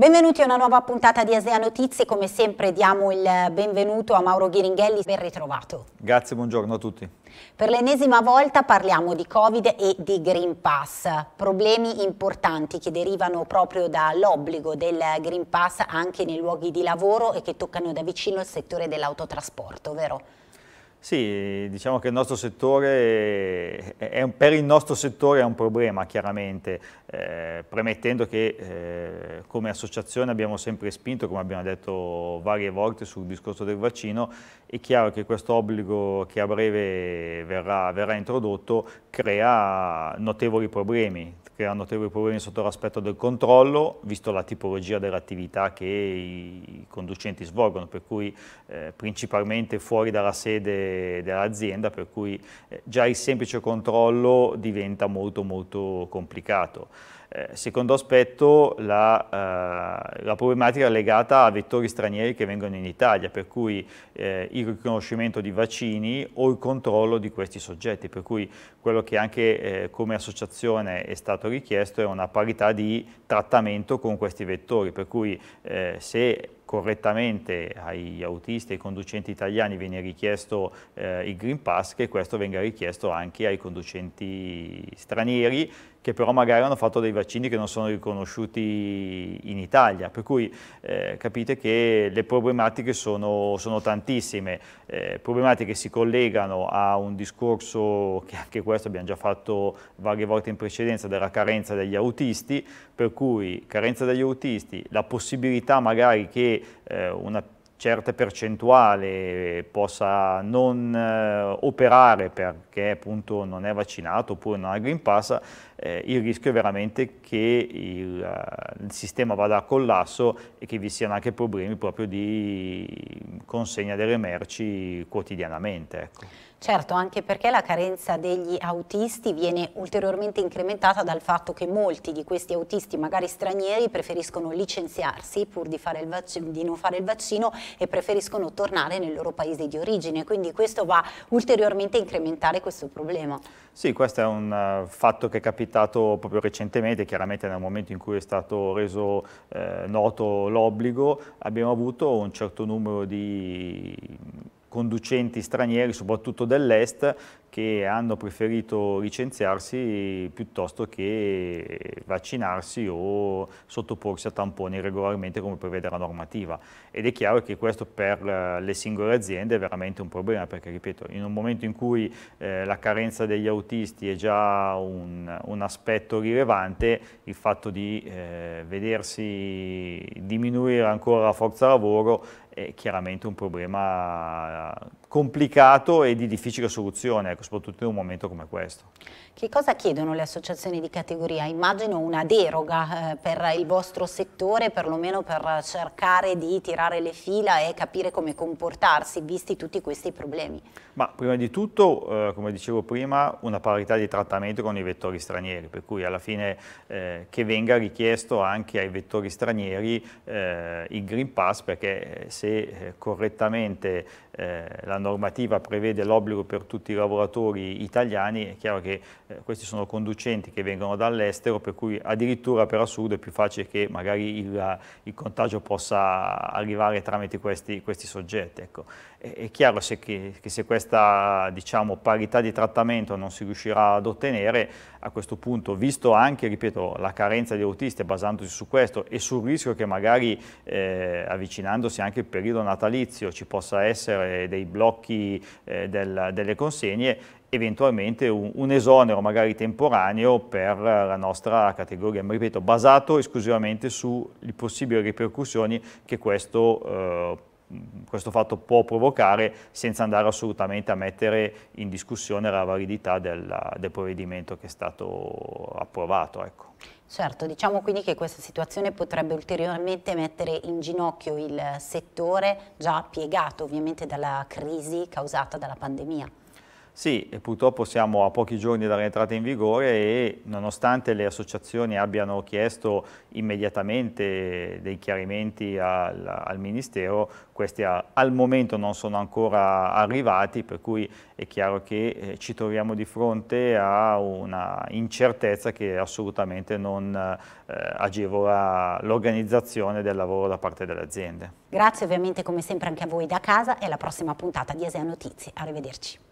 Benvenuti a una nuova puntata di ASEA Notizie, come sempre diamo il benvenuto a Mauro Ghiringhelli, ben ritrovato. Grazie, buongiorno a tutti. Per l'ennesima volta parliamo di Covid e di Green Pass, problemi importanti che derivano proprio dall'obbligo del Green Pass anche nei luoghi di lavoro e che toccano da vicino il settore dell'autotrasporto, vero? Sì, diciamo che il nostro settore, è, per il nostro settore è un problema chiaramente, eh, premettendo che eh, come associazione abbiamo sempre spinto, come abbiamo detto varie volte sul discorso del vaccino, è chiaro che questo obbligo che a breve verrà, verrà introdotto crea notevoli problemi, che ha notevoli problemi sotto l'aspetto del controllo, visto la tipologia delle attività che i conducenti svolgono, per cui eh, principalmente fuori dalla sede dell'azienda, per cui eh, già il semplice controllo diventa molto molto complicato. Eh, secondo aspetto, la, eh, la, problematica legata a vettori stranieri che vengono in Italia, per cui eh, il riconoscimento di vaccini o il controllo di questi soggetti, per cui quello che anche eh, come associazione è stato richiesto è una parità di trattamento con questi vettori, per cui eh, se correttamente agli autisti e ai conducenti italiani viene richiesto il Green Pass, che questo venga richiesto anche ai conducenti stranieri, che però magari hanno fatto dei vaccini che non sono riconosciuti in Italia, per cui eh, capite che le problematiche sono, sono tantissime, eh, problematiche che si collegano a un discorso che anche questo abbiamo già fatto varie volte in precedenza della carenza degli autisti, per cui carenza degli autisti, la possibilità magari che eh, una persona certe percentuale possa non eh, operare perché appunto non è vaccinato oppure non ha Green Pass, eh, il rischio è veramente che il, eh, il, sistema vada a collasso e che vi siano anche problemi proprio di consegna delle merci quotidianamente. Ecco. Certo, anche perché la carenza degli autisti viene ulteriormente incrementata dal fatto che molti di questi autisti, magari stranieri, preferiscono licenziarsi pur di, fare vaccino, di non fare il vaccino e preferiscono tornare nel loro paese di origine. Quindi questo va ulteriormente a incrementare questo problema. Sì, questo è un uh, fatto che è capitato proprio recentemente, chiaramente nel momento in cui è stato reso eh, noto l'obbligo, abbiamo avuto un certo numero di conducenti stranieri, soprattutto dell'est, che hanno preferito licenziarsi piuttosto che vaccinarsi o sottoporsi a tamponi regolarmente come prevede la normativa. Ed è chiaro che questo per le singole aziende è veramente un problema perché, ripeto, in un momento in cui eh, la carenza degli autisti è già un, un aspetto rilevante, il fatto di eh, vedersi diminuire ancora la forza lavoro è chiaramente un problema complicato e di difficile soluzione, ecco, soprattutto in un momento come questo. Che cosa chiedono le associazioni di categoria? Immagino una deroga eh, per il vostro settore, perlomeno per cercare di tirare le fila e capire come comportarsi, visti tutti questi problemi. Ma prima di tutto, eh, come dicevo prima, una parità di trattamento con i vettori stranieri, per cui alla fine eh, che venga richiesto anche ai vettori stranieri eh, il Green Pass, perché eh, se eh, correttamente eh, la normativa prevede l'obbligo per tutti i lavoratori italiani, è chiaro che eh, questi sono conducenti che vengono dall'estero, per cui addirittura per assurdo è più facile che magari il, il contagio possa arrivare tramite questi, questi soggetti. Ecco. È, è, chiaro se, che, che se questa diciamo, parità di trattamento non si riuscirà ad ottenere, a questo punto, visto anche ripeto, la carenza di autisti, basandosi su questo e sul rischio che magari eh, avvicinandosi anche il periodo natalizio ci possa essere eh, dei blocchi eh, del, delle consegne, eventualmente un, un, esonero magari temporaneo per la nostra categoria, ma ripeto, basato esclusivamente sulle possibili ripercussioni che questo eh, questo fatto può provocare senza andare assolutamente a mettere in discussione la validità del, del provvedimento che è stato approvato. Ecco. Certo, diciamo quindi che questa situazione potrebbe ulteriormente mettere in ginocchio il settore già piegato ovviamente dalla crisi causata dalla pandemia. Sì, purtroppo siamo a pochi giorni dall'entrata in vigore e nonostante le associazioni abbiano chiesto immediatamente dei chiarimenti al, al Ministero, questi a, al momento non sono ancora arrivati, per cui è chiaro che eh, ci troviamo di fronte a una incertezza che assolutamente non eh, agevola l'organizzazione del lavoro da parte delle aziende. Grazie ovviamente come sempre anche a voi da casa e alla prossima puntata di Esea Notizie. Arrivederci.